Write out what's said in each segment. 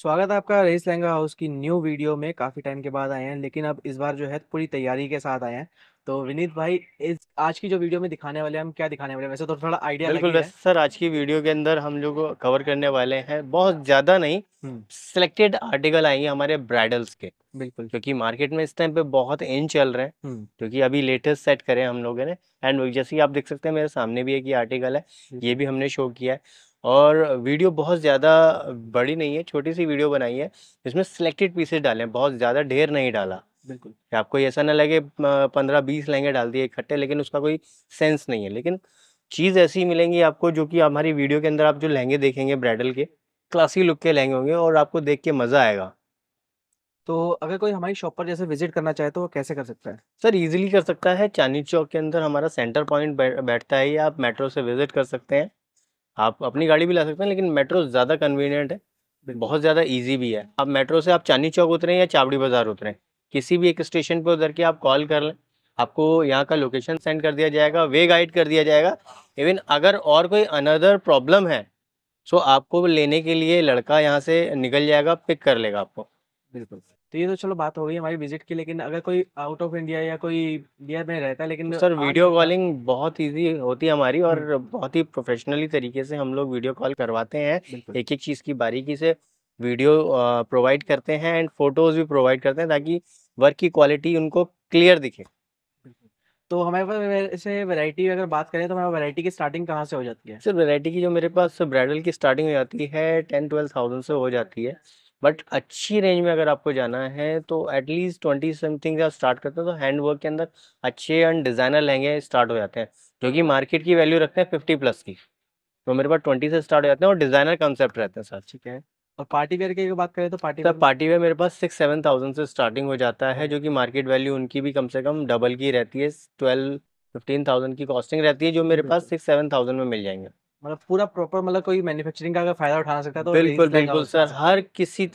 स्वागत है आपका रईस लहंगा हाउस की न्यू वीडियो में काफ़ी टाइम के बाद आए हैं लेकिन अब इस बार जो है पूरी तैयारी के साथ आए हैं तो विनीत भाई इस आज की जो वीडियो में दिखाने वाले हम क्या दिखाने वाले हैं वैसे तो थोड़ा आइडिया बिल्कुल सर आज की वीडियो के अंदर हम लोग कवर करने वाले हैं बहुत ज़्यादा नहीं सिलेक्टेड हम्म। आर्टिकल आएंगे हमारे ब्राइडल्स के बिल्कुल क्योंकि मार्केट में इस टाइम पे बहुत इन चल रहे हैं हम्म। क्योंकि अभी लेटेस्ट सेट करे हम लोगों ने एंड जैसे आप देख सकते हैं मेरे सामने भी एक आर्टिकल है ये भी हमने शो किया है और वीडियो बहुत ज़्यादा बड़ी नहीं है छोटी सी वीडियो बनाई है जिसमें सिलेक्टेड पीसेस डाले हैं बहुत ज़्यादा ढेर नहीं डाला बिल्कुल आपको ऐसा ना लगे पंद्रह बीस लहंगे डाल दिए इकट्ठे लेकिन उसका कोई सेंस नहीं है लेकिन चीज़ ऐसी मिलेंगी आपको जो कि हमारी वीडियो के अंदर आप जो लहंगे देखेंगे ब्राइडल के क्लासी लुक के लहंगे होंगे और आपको देख के मज़ा आएगा तो अगर कोई हमारी शॉप पर जैसे विजिट करना चाहे तो वो कैसे कर सकता है सर इजीली कर सकता है चांदनी चौक के अंदर हमारा सेंटर पॉइंट बैठता है आप मेट्रो से विजिट कर सकते हैं आप अपनी गाड़ी भी ला सकते हैं लेकिन मेट्रो ज़्यादा कन्वीनियंट है बहुत ज़्यादा ईजी भी है आप मेट्रो से आप चांदनी चौक उतरें या चावड़ी बाज़ार उतरें किसी भी एक स्टेशन पर उतर के आप कॉल कर लें आपको यहाँ का लोकेशन सेंड कर दिया जाएगा वे गाइड कर दिया जाएगा इवन अगर और कोई अनदर प्रॉब्लम है सो तो आपको लेने के लिए लड़का यहाँ से निकल जाएगा पिक कर लेगा आपको बिल्कुल तो ये तो चलो बात हो गई हमारी विजिट की लेकिन अगर कोई आउट ऑफ इंडिया या कोई इंडिया में रहता है लेकिन सर वीडियो कॉलिंग बहुत इजी होती है हमारी और बहुत ही प्रोफेशनली तरीके से हम लोग वीडियो कॉल करवाते हैं एक एक चीज़ की बारीकी से वीडियो प्रोवाइड करते हैं एंड फोटोज भी प्रोवाइड करते हैं ताकि वर्क की क्वालिटी उनको क्लियर दिखे तो हमारे पास वैसे वैरायटी अगर बात करें तो हमारे वैरायटी की स्टार्टिंग कहाँ से हो जाती है सर वैरायटी की जो मेरे पास ब्राइडल की स्टार्टिंग हो जाती है टेन ट्वेल्व थाउजेंड से हो जाती है बट अच्छी रेंज में अगर आपको जाना है तो एटलीस्ट ट्वेंटी समथिंग से आप स्टार्ट करते हैं तो हैंड वर्क के अंदर अच्छे एंड डिज़ाइनर लहंगे स्टार्ट हो जाते हैं जो कि मार्केट की वैल्यू रखते हैं फिफ्टी प्लस की तो मेरे पास ट्वेंटी से स्टार्ट हो जाते हैं और डिज़ाइनर कॉन्सेप्ट रहते हैं सर ठीक है और पार्टी वेयर की बात करें तो पार्टी सर पार्टी वेयर मेरे पास सिक्स सेवन थाउजेंड से स्टार्टिंग हो जाता है जो कि मार्केट वैल्यू उनकी भी कम से कम डबल की रहती है ट्वेल्व फिफ्टीन थाउजेंड की कॉस्टिंग रहती है जो मेरे पास सिक्स सेवन थाउजेंड में मिल जाएंगे मतलब पूरा प्रॉपर मतलब कोई मैन्युफैक्चरिंग का अगर फायदा उठा सकता है तो बिल्कुल बिल्कुल सर हर किसी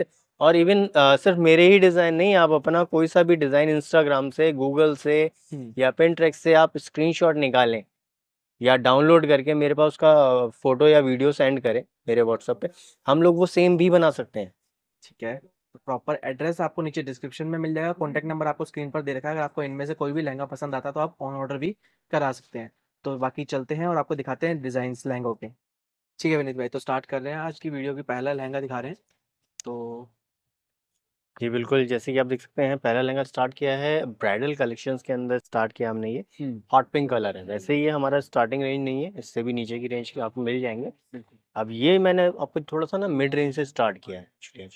और इवन सिर्फ मेरे ही डिज़ाइन नहीं आप अपना कोई सा भी डिज़ाइन इंस्टाग्राम से गूगल से हम्म। या पेनट्रैक से आप स्क्रीनशॉट निकालें या डाउनलोड करके मेरे पास उसका फोटो या वीडियो सेंड करें मेरे व्हाट्सएप पे हम लोग वो सेम भी बना सकते हैं ठीक है तो प्रॉपर एड्रेस आपको नीचे डिस्क्रिप्शन में मिल जाएगा कॉन्टेक्ट नंबर आपको स्क्रीन पर दे रखा है अगर आपको इनमें से कोई भी लहंगा पसंद आता है तो आप ऑन ऑर्डर भी करा सकते हैं तो बाकी चलते हैं और आपको दिखाते हैं डिज़ाइन लहंगों के ठीक है विनीत भाई तो स्टार्ट कर रहे हैं आज की वीडियो की पहला लहंगा दिखा रहे हैं तो जी बिल्कुल जैसे कि आप देख सकते हैं पहला लहंगा स्टार्ट किया है ब्राइडल कलेक्शंस के अंदर स्टार्ट किया हमने ये हम्म। हॉट पिंक कलर है वैसे हम्म। ये हमारा स्टार्टिंग रेंज नहीं है इससे भी नीचे की रेंज के आपको मिल जाएंगे अब ये मैंने आपको थोड़ा सा ना मिड रेंज से स्टार्ट किया है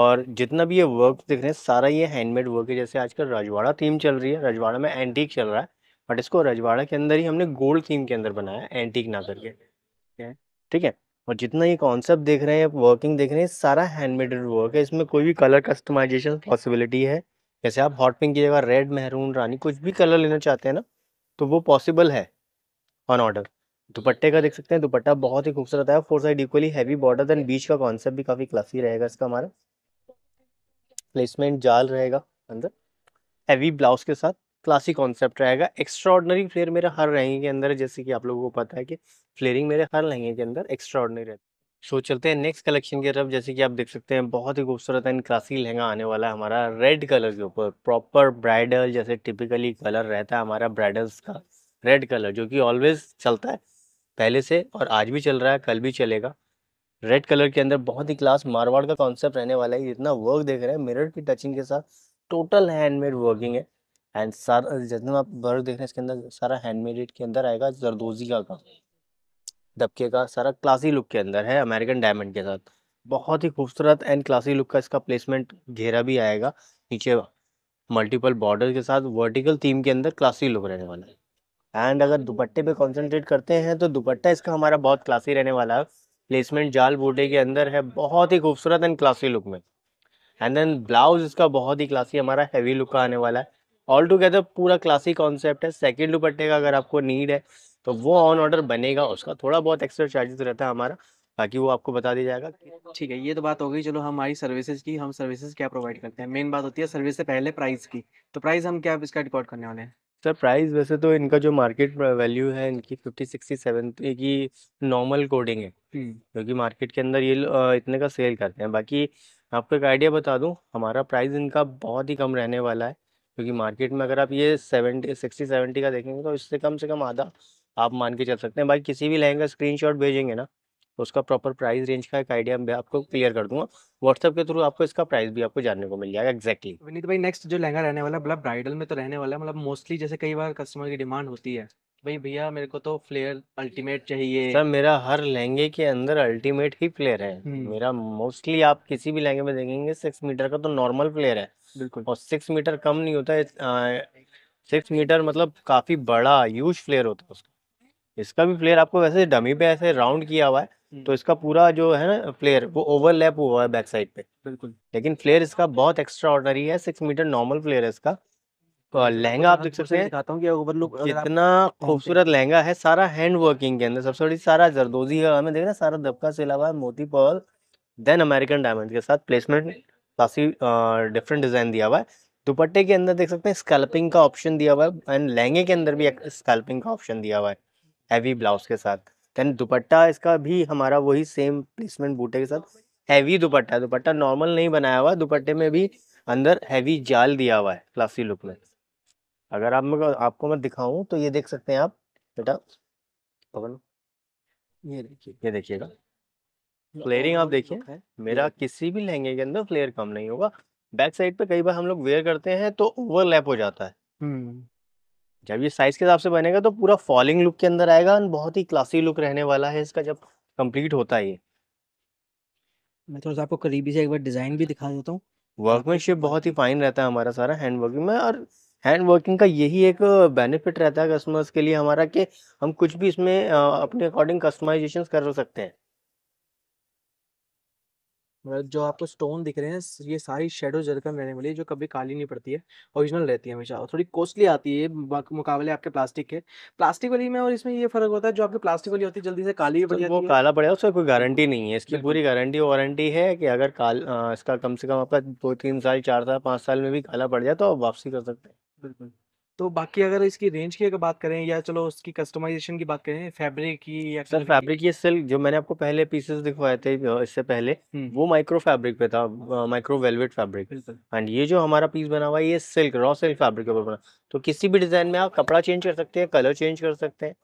और जितना भी ये वर्क देख रहे हैं सारा ये हैंडमेड वर्क है जैसे आजकल रजवाड़ा थीम चल रही है रजवाड़ा में एंटीक चल रहा है बट इसको रजवाड़ा के अंदर ही हमने गोल्ड थीम के अंदर बनाया एंटीक ना करके हम्म। ठीक है और जितना ये कॉन्सेप्ट देख रहे हैं आप वर्किंग देख रहे हैं सारा हैंडमेड वर्क है इसमें कोई भी कलर कस्टमाइजेशन पॉसिबिलिटी है जैसे आप हॉट पिंक की जगह रेड मेहरून रानी कुछ भी कलर लेना चाहते हैं ना तो वो पॉसिबल है ऑन ऑर्डर दुपट्टे का देख सकते हैं दुपट्टा बहुत ही खूबसूरत है four side equally heavy border then बीच का कॉन्सेप्ट भी काफ़ी क्लासी रहेगा इसका हमारा प्लेसमेंट जाल रहेगा अंदर हैवी ब्लाउज के साथ क्लासी कॉन्सेप्ट रहेगा एक्स्ट्रॉर्डनरी फ्लेयर मेरा हर लहंगे के अंदर जैसे कि आप लोगों को पता है कि फ्लेयरिंग मेरे हर लहंगे के अंदर एक्स्ट्रॉर्डनरी रहती है सो so, चलते हैं नेक्स्ट कलेक्शन की तरफ जैसे कि आप देख सकते हैं बहुत ही खूबसूरत एंड क्लासी लहंगा आने वाला है हमारा रेड कलर के ऊपर प्रॉपर ब्राइडल जैसे टिपिकली कलर रहता है हमारा ब्राइडल्स का रेड कलर जो कि ऑलवेज चलता है पहले से और आज भी चल रहा है कल भी चलेगा रेड कलर के अंदर बहुत ही क्लास मारवाड़ का कॉन्सेप्ट रहने वाला है जितना वर्क देख रहे हैं मिरर की टचिंग के साथ टोटल हैंडमेड वर्किंग है एंड सारा जितना आप वर्क देख रहे हैं इसके अंदर सारा हैंडमेडेड के अंदर आएगा जरदोजी का काम दबके का सारा क्लासी लुक के अंदर है अमेरिकन डायमंड के साथ बहुत ही खूबसूरत एंड क्लासी लुक का इसका प्लेसमेंट घेरा भी आएगा नीचे मल्टीपल बॉर्डर के साथ वर्टिकल थीम के अंदर क्लासी लुक रहने वाला है एंड अगर दुपट्टे पे कॉन्सेंट्रेट करते हैं तो दुपट्टा इसका हमारा बहुत क्लासी रहने वाला है प्लेसमेंट जाल बूटे के अंदर है बहुत ही खूबसूरत एंड क्लासी लुक में एंड देन ब्लाउज इसका बहुत ही क्लासी हमारा हैवी लुक का आने वाला है ऑल टुगेदर पूरा क्लासिक कॉन्सेप्ट है सेकेंड दुपट्टे का अगर आपको नीड है तो वो ऑन ऑर्डर बनेगा उसका थोड़ा बहुत एक्स्ट्रा चार्जेस रहता है हमारा बाकी वो आपको बता दिया जाएगा ठीक है ये तो बात हो गई चलो हमारी सर्विसेज की हम सर्विसेज क्या प्रोवाइड करते हैं मेन बात होती है सर्विस से पहले प्राइस की तो प्राइस हम क्या इसका रिकॉर्ड करने वाले हैं सर प्राइस वैसे तो इनका जो मार्केट वैल्यू है इनकी फिफ्टी सिक्सटी सेवन की नॉर्मल कोडिंग है हम्म। क्योंकि मार्केट के अंदर ये इतने का सेल करते हैं बाकी आपको एक आइडिया बता दूँ हमारा प्राइस इनका बहुत ही कम रहने वाला है क्योंकि मार्केट में अगर आप ये सेवेंटी सिक्सटी सेवेंटी का देखेंगे तो इससे कम से कम आधा आप मान के चल सकते हैं भाई किसी भी लहंगा शॉट भेजेंगे ना तो उसका प्रॉपर प्राइस रेंज का एक आइडिया मैं आपको क्लियर कर दूंगा व्हाट्सएप के थ्रू आपको इसका प्राइस भी आपको जानने को मिल जाएगा एक्जैक्टली विनीत भाई नेक्स्ट जो लहंगा रहने वाला मतलब ब्राइडल में तो रहने वाला है मतलब मोस्टली जैसे कई बार कस्टमर की डिमांड होती है भाई भैया मेरे को तो फ्लेयर अल्टीमेट चाहिए सर मेरा हर लहंगे के अंदर अल्टीमेट ही फ्लेयर है हम्म। मेरा मोस्टली आप किसी भी लहंगे में देखेंगे सिक्स मीटर का तो नॉर्मल फ्लेयर है बिल्कुल और सिक्स मीटर कम नहीं होता है सिक्स मीटर मतलब काफी बड़ा यूज फ्लेयर होता है उसका इसका भी फ्लेयर आपको वैसे डमी पे ऐसे राउंड किया हुआ है हम्म। तो इसका पूरा जो है ना फ्लेयर वो ओवरलैप हुआ है बैक साइड पे बिल्कुल लेकिन फ्लेयर इसका बहुत एक्स्ट्रा ऑर्डनरी है सिक्स मीटर नॉर्मल फ्लेयर है इसका तो लहंगा आप देख सकते हैं दिखाता हूँ ओवरलुक कितना हाँ, खूबसूरत लहंगा है सारा हैंड वर्किंग के अंदर सबसे बड़ी सारा जरदोजी का हमें देख रहे सारा दबका से अलावा मोती पर्ल देन अमेरिकन डायमंड के साथ प्लेसमेंट काफी डिफरेंट डिजाइन दिया हुआ है दुपट्टे के अंदर देख सकते हैं स्कैल्पिंग का ऑप्शन दिया हुआ है एंड लहंगे के अंदर भी स्कैल्पिंग का ऑप्शन दिया हुआ है हैवी ब्लाउज के साथ देन दुपट्टा इसका भी हमारा वही सेम प्लेसमेंट बूटे के साथ हैवी दुपट्टा दुपट्टा नॉर्मल नहीं बनाया हुआ दुपट्टे में भी अंदर हैवी जाल दिया हुआ है क्लासी लुक में अगर आप मैं आपको मैं दिखाऊं तो ये देख सकते हैं आप बेटा पवन ये देखिए ये देखिएगा फ्लेयरिंग आप देखिए मेरा किसी भी लहंगे के अंदर फ्लेयर कम नहीं होगा बैक साइड पे कई बार हम लोग वेयर करते हैं तो ओवरलैप हो जाता है हम्म। जब ये साइज के हिसाब से बनेगा तो पूरा फॉलिंग लुक के अंदर आएगा और बहुत ही क्लासी लुक रहने वाला है इसका जब कंप्लीट होता है ये मैं थोड़ा सा आपको करीबी से एक बार डिजाइन भी दिखा देता हूँ वर्कमैनशिप बहुत ही फाइन रहता है हमारा सारा हैंड वर्किंग में और हैंड वर्किंग का यही एक बेनिफिट रहता है कस्टमर्स के लिए हमारा कि हम कुछ भी इसमें अपने अकॉर्डिंग कस्टमाइजेशन कर सकते हैं मतलब जो आपको स्टोन दिख रहे हैं ये सारी शेडो जरकन रहने वाली है जो कभी काली नहीं पड़ती है ओरिजिनल रहती है हमेशा थोड़ी कॉस्टली आती है मुकाबले आपके प्लास्टिक के प्लास्टिक वाली में और इसमें ये फर्क होता है जो आपके प्लास्टिक वाली होती है जल्दी से काली पड़ तो जाती है काला पड़ेगा उसका कोई गारंटी नहीं है इसकी पूरी गारंटी वारंटी है कि अगर काल इसका कम से कम आपका दो तीन साल चार साल पाँच साल में भी काला पड़ जाए तो आप वापसी कर सकते हैं तो बाकी अगर इसकी रेंज की अगर बात करें या चलो उसकी कस्टमाइजेशन की बात करें फैब्रिक की या सर फैब्रिक ये सिल्क जो मैंने आपको पहले पीसेस दिखवाए थे इससे पहले हम्म। वो माइक्रो फैब्रिक पे था माइक्रो वेलवेट फैब्रिक एंड ये जो हमारा पीस बना हुआ है ये सिल्क रॉ सिल्क फैब्रिक के ऊपर बना तो किसी भी डिजाइन में आप कपड़ा चेंज कर सकते हैं कलर चेंज कर सकते हैं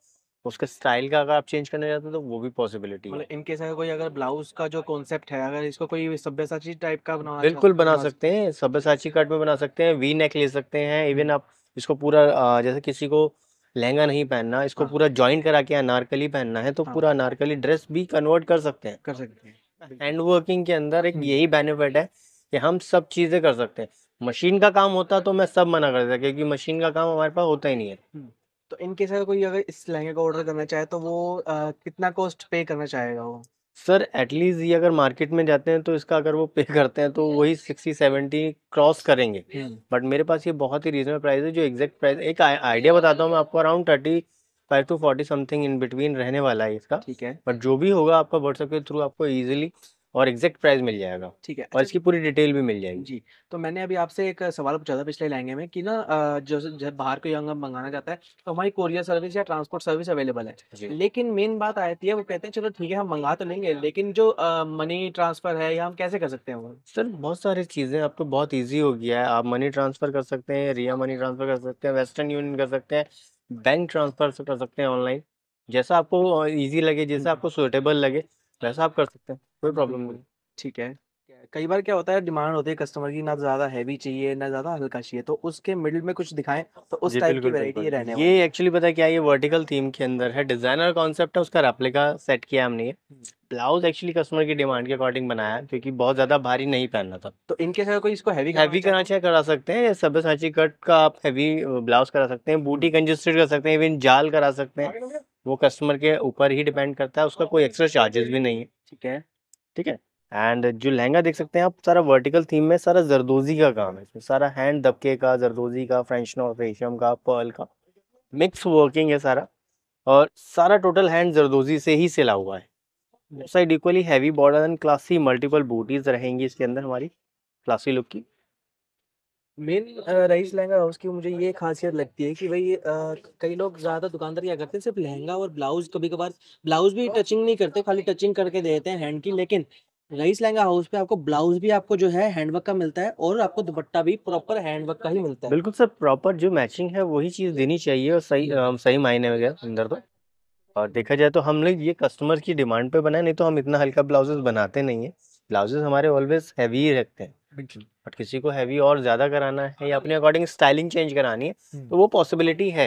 तो उसके स्टाइल का अगर आप चेंज करना चाहते हो तो वो भी पॉसिबिलिटी मतलब है इनके साथ कोई अगर ब्लाउज का जो कॉन्सेप्ट है अगर इसको कोई सभ्यसाची टाइप का बना बिल्कुल बना सकते हैं सभ्यसाची कट में बना सकते हैं वी नेक ले सकते हैं इवन आप इसको पूरा जैसे किसी को लहंगा नहीं पहनना इसको हाँ। पूरा ज्वाइन करा के अनारकली पहनना है तो हाँ। पूरा अनारकली ड्रेस भी कन्वर्ट कर सकते हैं कर सकते हैं हैंड वर्किंग के अंदर एक हम्म। यही बेनिफिट है कि हम सब चीजें कर सकते हैं मशीन का काम होता तो मैं सब मना कर देता क्योंकि मशीन का काम हमारे पास होता ही नहीं है हम्म। तो इनकेस अगर कोई अगर इस लहंगे का ऑर्डर करना चाहे तो वो आ, कितना कॉस्ट पे करना चाहेगा वो सर एटलीस्ट ये अगर मार्केट में जाते हैं तो इसका अगर वो पे करते हैं तो हम्म। वही सिक्सटी सेवेंटी क्रॉस करेंगे बट हम्म। मेरे पास ये बहुत ही रीजनेबल प्राइस है जो एग्जैक्ट प्राइस एक आइडिया बताता हूँ मैं आपको around thirty five to forty something in between रहने वाला है इसका ठीक है बट जो भी होगा आपका व्हाट्सएप के थ्रू आपको ईजिली और एग्जैक्ट प्राइस मिल जाएगा ठीक है और अच्छा इसकी पूरी डिटेल भी मिल जाएगी जी तो मैंने अभी आपसे एक सवाल पूछा था पिछले लहंगे में कि ना जो जब बाहर कोई हम मंगाना जाता है तो हमारी कोरियर सर्विस या ट्रांसपोर्ट सर्विस अवेलेबल है लेकिन मेन बात आती है वो कहते हैं चलो ठीक है हम मंगा तो लेंगे हाँ। लेकिन जो मनी ट्रांसफर है या हम कैसे कर सकते हैं सर बहुत सारी चीज़ें आपको बहुत ईजी हो गया है आप मनी ट्रांसफर कर सकते हैं रिया मनी ट्रांसफर कर सकते हैं वेस्टर्न यूनियन कर सकते हैं बैंक ट्रांसफर कर सकते हैं ऑनलाइन जैसा आपको ईजी लगे जैसा हम्म। आपको सुटेबल लगे वैसा आप कर सकते हैं कोई प्रॉब्लम नहीं ठीक है कई बार क्या होता है डिमांड होती है कस्टमर की ना ज्यादा हैवी चाहिए ना ज्यादा हल्का चाहिए तो उसके मिडिल में कुछ दिखाएं तो उस टाइप की वैरायटी रहने ये एक्चुअली पता है क्या ये वर्टिकल थीम के अंदर है डिजाइनर कॉन्सेप्ट है उसका रेप्लिका सेट किया हमने ब्लाउज एक्चुअली कस्टमर की डिमांड के अकॉर्डिंग बनाया क्योंकि बहुत ज्यादा भारी नहीं पहनना था तो इनके साथ कोई इसको हैवी हैवी करना चाहिए करा सकते हैं सबसे साची कट का आप हैवी ब्लाउज करा सकते हैं बूटी कंजस्टेड कर सकते हैं इवन जाल करा सकते हैं वो कस्टमर के ऊपर ही डिपेंड करता है उसका कोई एक्स्ट्रा चार्जेस भी नहीं है ठीक है ठीक है एंड जो लहंगा देख सकते हैं आप सारा वर्टिकल थीम में सारा जरदोजी का काम है इसमें सारा हैंड दबके का जरदोजी का फ्रेंच नॉट रेशम का पर्ल का मिक्स वर्किंग है सारा और सारा टोटल हैंड जरदोजी से ही सिला हुआ है side equally heavy border and classy multiple बूटीज रहेंगी इसके अंदर हमारी क्लासी लुक की main uh, Raees Lehenga House की मुझे ये खासियत लगती है कि भाई uh, कई लोग ज्यादा दुकानदार क्या करते हैं सिर्फ लहंगा और ब्लाउज कभी कभार ब्लाउज भी टचिंग नहीं करते खाली टचिंग करके देते हैं हैंड की लेकिन रईस लहंगा हाउस पे आपको ब्लाउज भी आपको जो है हैंडवर्क का मिलता है और आपको दुपट्टा भी प्रॉपर हैंडवर्क का ही मिलता है बिल्कुल सर प्रॉपर जो मैचिंग है वही चीज़ देनी चाहिए और सही हम्म। सही मायने में अंदर तो और देखा जाए तो हम लोग ये कस्टमर की डिमांड पे बनाए नहीं तो हम इतना हल्का ब्लाउजेस बनाते नहीं है ब्लाउजेस हमारे ऑलवेज हैवी रखते हैं बिल्कुल बट किसी को हैवी और ज़्यादा कराना है या अपने अकॉर्डिंग स्टाइलिंग चेंज करानी है हम्म। तो वो पॉसिबिलिटी है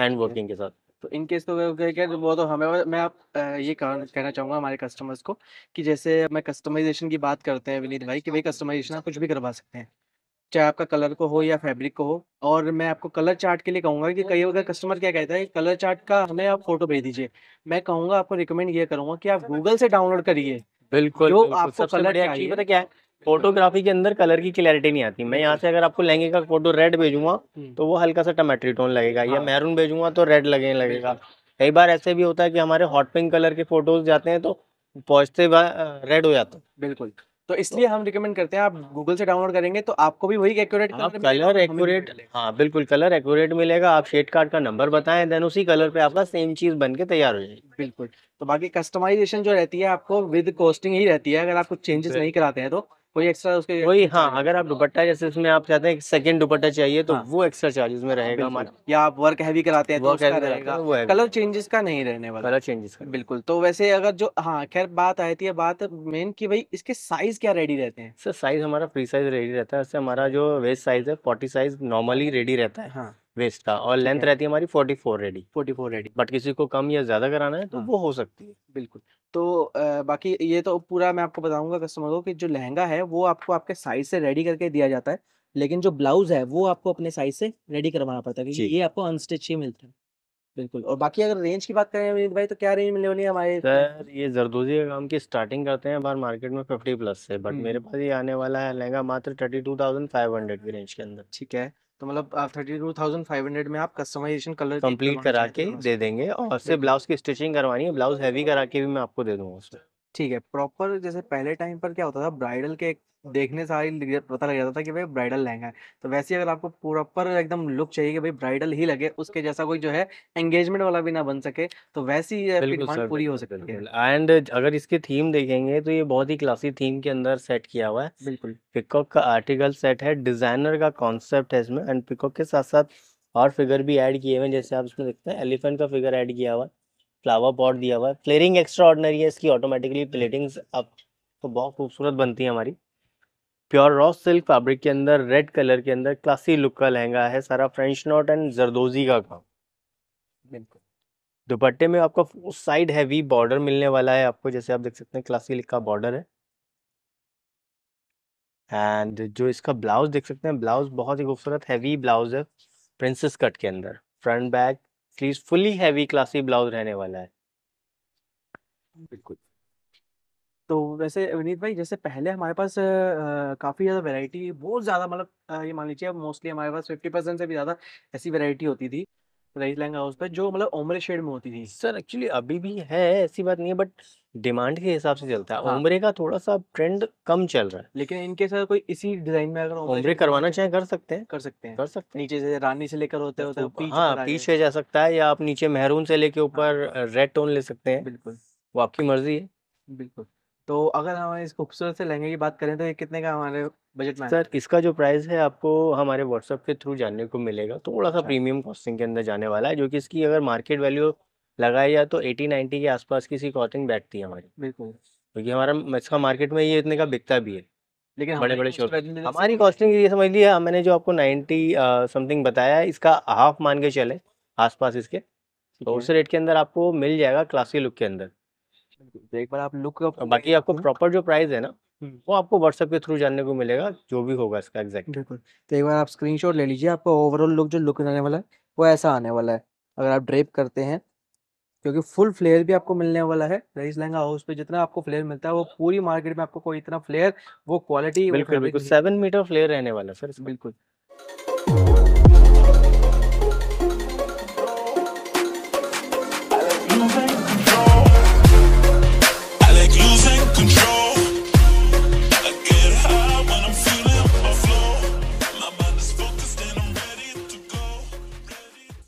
हैंड वर्किंग के साथ तो इन केस तो क्या तो वो तो हमें मैं आप ये कहना चाहूँगा हमारे कस्टमर्स को कि जैसे मैं कस्टमाइजेशन की बात करते हैं विनीत भाई कि भाई कस्टमाइजेशन आप कुछ भी करवा सकते हैं चाहे आपका कलर को हो या फैब्रिक को हो और मैं आपको कलर चार्ट के लिए कहूँगा कि कई अगर कस्टमर क्या कहता है कलर चार्ट का हमें आप फोटो भेज दीजिए मैं कहूँगा आपको रिकमेंड ये करूँगा कि आप गूगल से डाउनलोड करिए बिल्कुल, जो बिल्कुल आपको कलर चाहिए क्या है फोटोग्राफी के अंदर कलर की क्लैरिटी नहीं आती मैं यहाँ से अगर आपको लहंगे का फोटो रेड भेजूंगा हम्म। तो वो हल्का सा टमाटरी टोन लगेगा या मैरून हाँ। भेजूंगा तो रेड लगने लगेगा कई बार ऐसे भी होता है कि हमारे हॉट पिंक कलर के फोटोज जाते हैं तो पहुंचते रेड हो जाता है बिल्कुल तो इसलिए हम रिकमेंड करते हैं आप गूगल से डाउनलोड करेंगे तो आपको भी वही एक्यूरेट कलर एक्यूरेट हाँ बिल्कुल कलर एक्यूरेट मिलेगा आप शेड कार्ड का नंबर बताएं देन उसी कलर पे आपका सेम चीज बन के तैयार हो जाएगी बिल्कुल तो बाकी कस्टमाइजेशन जो रहती है आपको विद कॉस्टिंग ही रहती है अगर आप कुछ चेंजेस नहीं कराते हैं तो कोई एक्स्ट्रा उसके वही हाँ अगर आप दुपट्टा जैसे इसमें आप चाहते हैं सेकंड दुपट्टा चाहिए तो हाँ। वो एक्स्ट्रा चार्ज उसमें रहेगा हमारा या आप वर्क हैवी कराते हैं तो उसका तो रहेगा है। कलर चेंजेस का नहीं रहने वाला कलर चेंजेस का बिल्कुल तो वैसे अगर जो हाँ खैर बात आती है बात मेन की भाई इसके साइज क्या रेडी रहते हैं सर साइज हमारा फ्री साइज रेडी रहता है हमारा जो वेस्ट साइज है फोर्टी साइज नॉर्मली रेडी रहता है हाँ। वेस्ट का और लेंथ रहती है हमारी forty four ready forty four ready but किसी को कम या ज़्यादा कराना है तो हाँ। वो हो सकती है बिल्कुल तो आ, बाकी ये तो पूरा मैं आपको बताऊंगा कस्टमर को कि जो लहंगा है वो आपको आपके साइज से रेडी करके दिया जाता है लेकिन जो ब्लाउज है वो आपको अपने साइज से रेडी करवाना पड़ता है ये आपको अनस्टिच ही मिलता है बिल्कुल और बाकी अगर रेंज की बात करें भाई तो क्या रेंज मिलने वाली है हमारे सर ये जरदोजी का काम की स्टार्टिंग करते हैं बाहर मार्केट में फिफ्टी प्लस से बट मेरे पास ये आने वाला है लहंगा मात्र thirty two thousand five hundred की रेंज के अंदर ठीक है तो मतलब thirty two thousand five hundred में आप कस्टमाइजेशन कलर कंप्लीट करा के दे देंगे और सिर्फ ब्लाउज की स्टिचिंग करवानी है ब्लाउज हैवी करा के भी मैं आपको दे दूंगा उसमें ठीक है, प्रॉपर जैसे पहले टाइम पर क्या होता था ब्राइडल के देखने से ही पता लग जाता था कि भाई ब्राइडल लहंगा है। तो वैसे ही अगर आपको प्रॉपर एकदम लुक चाहिए कि भाई ब्राइडल ही लगे उसके जैसा कोई जो है एंगेजमेंट वाला भी ना बन सके तो वैसी ही पूरी हो बिल्कुल सकती है एंड अगर इसकी थीम देखेंगे तो ये बहुत ही क्लासी थीम के अंदर सेट किया हुआ है बिल्कुल पिकॉक का आर्टिकल सेट है डिजाइनर का कॉन्सेप्ट है इसमें एंड पिकॉक के साथ साथ और फिगर भी ऐड किए हुए हैं जैसे आप इसमें देखते हैं एलिफेंट का फिगर ऐड किया हुआ है फ्लावर पॉट दिया हुआ है फ्लेयरिंग एक्स्ट्रा ऑर्डनरी है इसकी ऑटोमेटिकली प्लेटिंग्स अब तो बहुत खूबसूरत बनती है हमारी प्योर रॉ सिल्क फैब्रिक के अंदर रेड कलर के अंदर क्लासी लुक का लहंगा है सारा फ्रेंच नॉट एंड जरदोजी का काम बिल्कुल दुपट्टे में आपको उस साइड हैवी बॉर्डर मिलने वाला है आपको जैसे आप देख सकते हैं क्लासी लिख का बॉर्डर है एंड जो इसका ब्लाउज देख सकते हैं ब्लाउज बहुत ही खूबसूरत हैवी ब्लाउज है प्रिंसेस कट के अंदर front back sleeve fully heavy classy blouse रहने वाला है बिल्कुल तो वैसे विनीत भाई जैसे पहले हमारे पास आ, काफ़ी ज़्यादा वैरायटी बहुत ज़्यादा मतलब ये मान लीजिए मोस्टली हमारे पास फिफ्टी परसेंट से भी ज़्यादा ऐसी वैरायटी होती थी रईस लहंगा हाउस पे जो मतलब उम्र शेड में होती थी सर एक्चुअली अभी भी है ऐसी बात नहीं है बट डिमांड के हिसाब से चलता है हाँ। उम्र का थोड़ा सा ट्रेंड कम चल रहा है लेकिन इनके साथ कोई इसी डिजाइन में अगर उम्र करवाना चाहे कर सकते हैं कर सकते हैं कर सकते हैं नीचे से रानी से लेकर होते होते हाँ पीछे जा सकता है या आप नीचे मेहरून से लेके हाँ। ऊपर रेड टोन ले सकते हैं बिल्कुल वो आपकी मर्जी है बिल्कुल तो अगर हम इस खूबसूरत से लहंगे की बात करें तो ये कितने का हमारे बजट में सर इसका जो प्राइस है आपको हमारे व्हाट्सएप के थ्रू जानने को मिलेगा तो थोड़ा सा अच्छा प्रीमियम कॉस्टिंग के अंदर जाने वाला है जो कि इसकी अगर मार्केट वैल्यू लगाई जाए तो एटी नाइनटी के आसपास की इसकी कॉस्टिंग बैठती है हमारी बिल्कुल क्योंकि हमारा इसका मार्केट में ये इतने का बिकता भी है लेकिन बड़े बड़े शोर हमारी कॉस्टिंग ये समझ लिया मैंने जो आपको नाइन्टी समथिंग बताया है इसका हाफ मान के चले आसपास इसके तो उस रेट के अंदर आपको मिल जाएगा क्लासी लुक के अंदर तो एक बार आप लुक अप बाकी आपको प्रॉपर जो प्राइस है ना हम्म। वो आपको व्हाट्सएप के थ्रू जानने को मिलेगा जो भी होगा इसका एग्जैक्ट बिल्कुल तो एक बार आप स्क्रीनशॉट ले लीजिए आपका ओवरऑल लुक जो लुक आने वाला है वो ऐसा आने वाला है अगर आप ड्रेप करते हैं क्योंकि फुल फ्लेयर भी आपको मिलने वाला है रईस लहंगा हाउस पे जितना आपको फ्लेयर मिलता है वो पूरी मार्केट में आपको कोई इतना फ्लेयर वो क्वालिटी बिल्कुल बिल्कुल सेवन मीटर फ्लेयर रहने वाला सर बिल्कुल